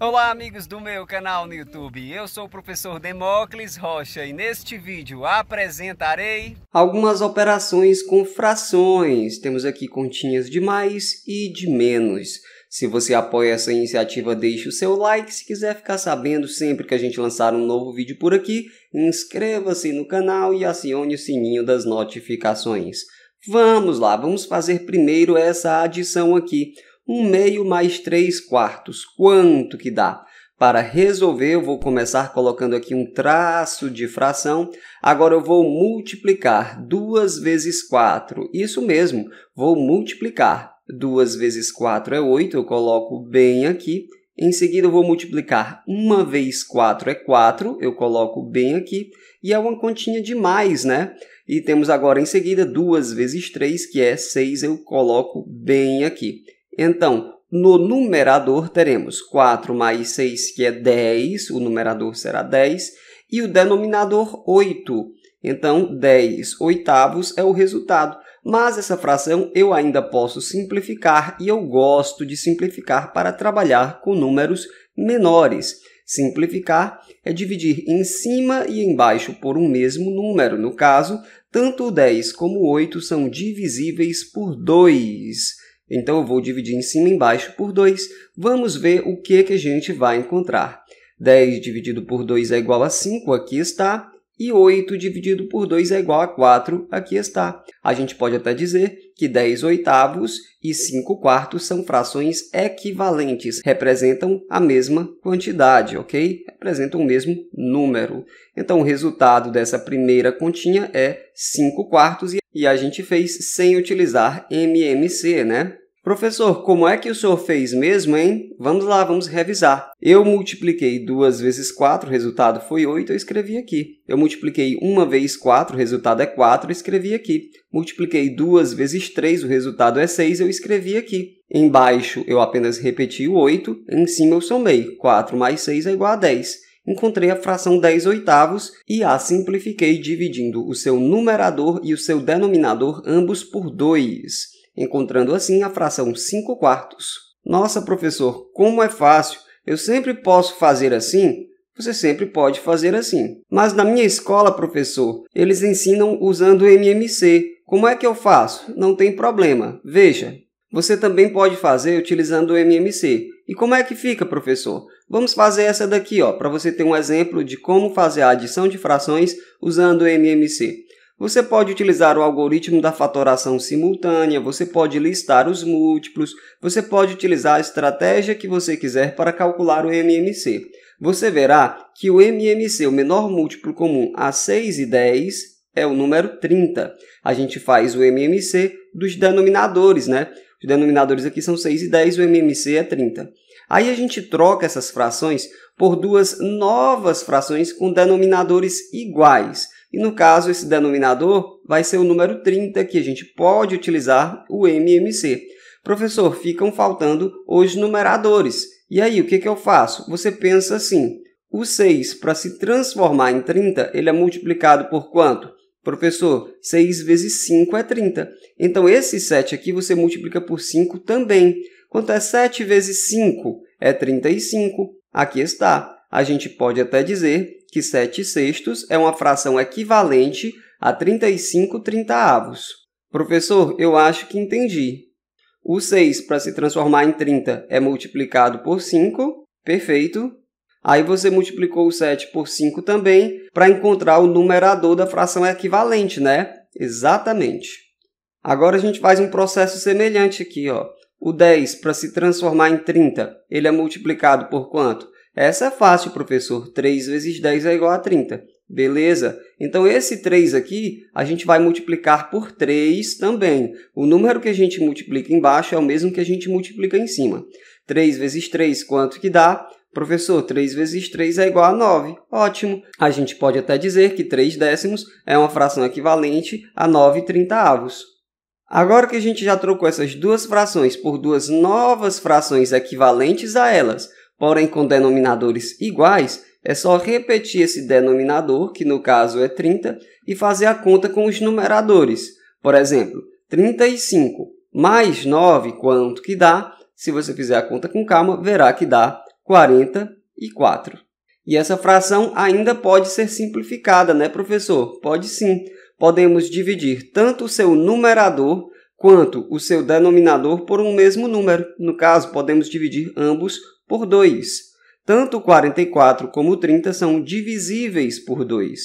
Olá amigos do meu canal no YouTube, eu sou o professor Demócles Rocha e neste vídeo apresentarei algumas operações com frações. Temos aqui continhas de mais e de menos. Se você apoia essa iniciativa, deixe o seu like. Se quiser ficar sabendo sempre que a gente lançar um novo vídeo por aqui, inscreva-se no canal e acione o sininho das notificações. Vamos lá, vamos fazer primeiro essa adição aqui. 1 meio mais 3 quartos. Quanto que dá? Para resolver, eu vou começar colocando aqui um traço de fração. Agora eu vou multiplicar 2 vezes 4. Isso mesmo, vou multiplicar. 2 vezes 4 é 8, eu coloco bem aqui. Em seguida, eu vou multiplicar 1 vez 4 é 4, eu coloco bem aqui. E é uma continha de mais, né? E temos agora em seguida 2 vezes 3, que é 6, eu coloco bem aqui. Então, no numerador teremos 4 mais 6, que é 10, o numerador será 10, e o denominador 8. Então, 10 oitavos é o resultado. Mas essa fração eu ainda posso simplificar e eu gosto de simplificar para trabalhar com números menores. Simplificar é dividir em cima e embaixo por um mesmo número. No caso, tanto o 10 como o 8 são divisíveis por 2. Então eu vou dividir em cima e embaixo por 2. Vamos ver o que, que a gente vai encontrar. 10 dividido por 2 é igual a 5, aqui está. E 8 dividido por 2 é igual a 4, aqui está. A gente pode até dizer que 10 oitavos e 5 quartos são frações equivalentes, representam a mesma quantidade, ok? Representam o mesmo número. Então, o resultado dessa primeira continha é 5 quartos e a gente fez sem utilizar MMC, né? Professor, como é que o senhor fez mesmo, hein? Vamos lá, vamos revisar. Eu multipliquei 2 vezes 4, o resultado foi 8, eu escrevi aqui. Eu multipliquei 1 vez 4, o resultado é 4, eu escrevi aqui. Multipliquei 2 vezes 3, o resultado é 6, eu escrevi aqui. Embaixo eu apenas repeti o 8, em cima eu somei. 4 mais 6 é igual a 10 encontrei a fração 10 oitavos e a simplifiquei dividindo o seu numerador e o seu denominador ambos por 2 encontrando assim a fração 5 quartos. Nossa, professor, como é fácil! Eu sempre posso fazer assim? Você sempre pode fazer assim. Mas na minha escola, professor, eles ensinam usando MMC. Como é que eu faço? Não tem problema. Veja, você também pode fazer utilizando o MMC. E como é que fica, professor? Vamos fazer essa daqui, ó, para você ter um exemplo de como fazer a adição de frações usando o MMC. Você pode utilizar o algoritmo da fatoração simultânea, você pode listar os múltiplos, você pode utilizar a estratégia que você quiser para calcular o MMC. Você verá que o MMC, o menor múltiplo comum a 6 e 10, é o número 30. A gente faz o MMC dos denominadores, né? Os denominadores aqui são 6 e 10, o MMC é 30. Aí a gente troca essas frações por duas novas frações com denominadores iguais. E no caso, esse denominador vai ser o número 30, que a gente pode utilizar o MMC. Professor, ficam faltando os numeradores. E aí, o que, que eu faço? Você pensa assim, o 6, para se transformar em 30, ele é multiplicado por quanto? Professor, 6 vezes 5 é 30. Então, esse 7 aqui você multiplica por 5 também. Quanto é 7 vezes 5? É 35. Aqui está a gente pode até dizer que 7 sextos é uma fração equivalente a 35 trintaavos. Professor, eu acho que entendi. O 6 para se transformar em 30 é multiplicado por 5, perfeito. Aí você multiplicou o 7 por 5 também para encontrar o numerador da fração equivalente, né? Exatamente. Agora a gente faz um processo semelhante aqui, ó. O 10 para se transformar em 30, ele é multiplicado por quanto? Essa é fácil, professor. 3 vezes 10 é igual a 30. Beleza? Então, esse 3 aqui, a gente vai multiplicar por 3 também. O número que a gente multiplica embaixo é o mesmo que a gente multiplica em cima. 3 vezes 3, quanto que dá? Professor, 3 vezes 3 é igual a 9. Ótimo! A gente pode até dizer que 3 décimos é uma fração equivalente a 9 avos. Agora que a gente já trocou essas duas frações por duas novas frações equivalentes a elas, porém com denominadores iguais, é só repetir esse denominador, que no caso é 30, e fazer a conta com os numeradores. Por exemplo, 35 mais 9, quanto que dá? Se você fizer a conta com calma, verá que dá 44. E essa fração ainda pode ser simplificada, né, professor? Pode sim. Podemos dividir tanto o seu numerador quanto o seu denominador por um mesmo número. No caso, podemos dividir ambos por 2. Tanto 44 como 30 são divisíveis por 2.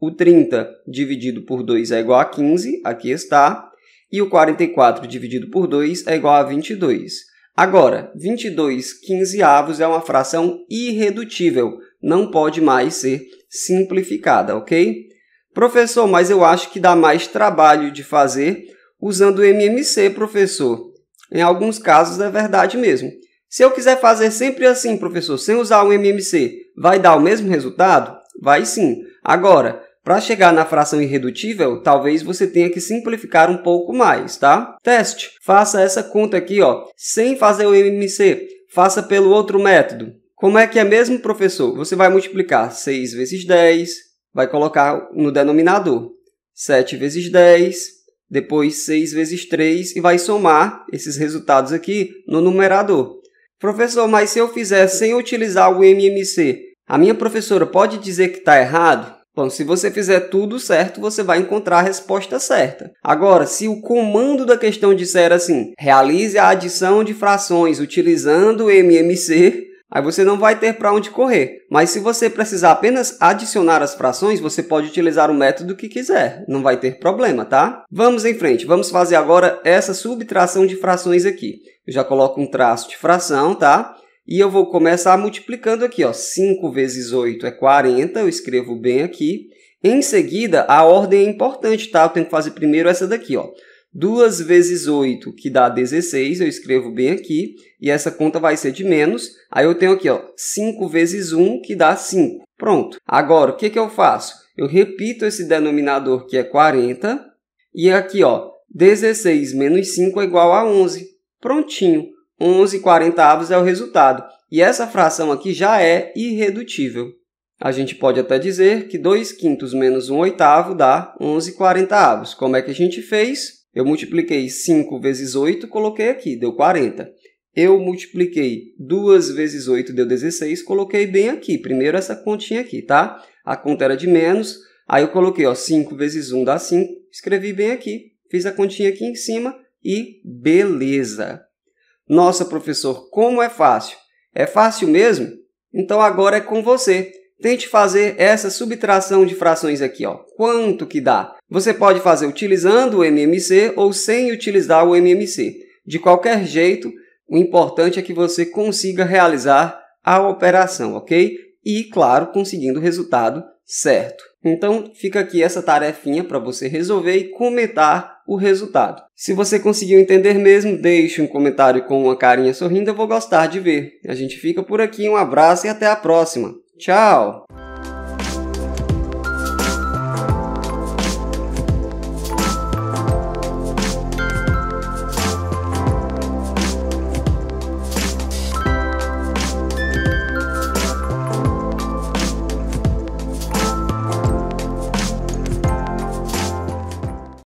O 30 dividido por 2 é igual a 15, aqui está, e o 44 dividido por 2 é igual a 22. Agora, 22 quinzeavos é uma fração irredutível, não pode mais ser simplificada, ok? Professor, mas eu acho que dá mais trabalho de fazer usando o MMC, professor. Em alguns casos é verdade mesmo. Se eu quiser fazer sempre assim, professor, sem usar o MMC, vai dar o mesmo resultado? Vai sim. Agora, para chegar na fração irredutível, talvez você tenha que simplificar um pouco mais, tá? Teste. Faça essa conta aqui, ó, sem fazer o MMC. Faça pelo outro método. Como é que é mesmo, professor? Você vai multiplicar 6 vezes 10, vai colocar no denominador 7 vezes 10, depois 6 vezes 3 e vai somar esses resultados aqui no numerador. Professor, mas se eu fizer sem utilizar o MMC, a minha professora pode dizer que está errado? Bom, se você fizer tudo certo, você vai encontrar a resposta certa. Agora, se o comando da questão disser assim, realize a adição de frações utilizando o MMC, Aí você não vai ter para onde correr. Mas se você precisar apenas adicionar as frações, você pode utilizar o método que quiser, não vai ter problema, tá? Vamos em frente, vamos fazer agora essa subtração de frações aqui. Eu já coloco um traço de fração, tá? E eu vou começar multiplicando aqui, ó. 5 vezes 8 é 40, eu escrevo bem aqui. Em seguida, a ordem é importante, tá? Eu tenho que fazer primeiro essa daqui, ó. 2 vezes 8, que dá 16, eu escrevo bem aqui, e essa conta vai ser de menos. Aí eu tenho aqui, ó, 5 vezes 1, que dá 5. Pronto. Agora, o que, que eu faço? Eu repito esse denominador, que é 40, e aqui, ó, 16 menos 5 é igual a 11. Prontinho. 11 quarentavos é o resultado. E essa fração aqui já é irredutível. A gente pode até dizer que 2 quintos menos 1 oitavo dá 11 quarentavos. Como é que a gente fez? Eu multipliquei 5 vezes 8, coloquei aqui, deu 40. Eu multipliquei 2 vezes 8, deu 16, coloquei bem aqui. Primeiro essa continha aqui, tá? A conta era de menos, aí eu coloquei ó, 5 vezes 1 dá 5, escrevi bem aqui, fiz a continha aqui em cima e beleza. Nossa, professor, como é fácil? É fácil mesmo? Então agora é com você. Tente fazer essa subtração de frações aqui, ó. Quanto que dá? Você pode fazer utilizando o MMC ou sem utilizar o MMC. De qualquer jeito, o importante é que você consiga realizar a operação, ok? E, claro, conseguindo o resultado certo. Então, fica aqui essa tarefinha para você resolver e comentar o resultado. Se você conseguiu entender mesmo, deixe um comentário com uma carinha sorrindo, eu vou gostar de ver. A gente fica por aqui, um abraço e até a próxima! Tchau!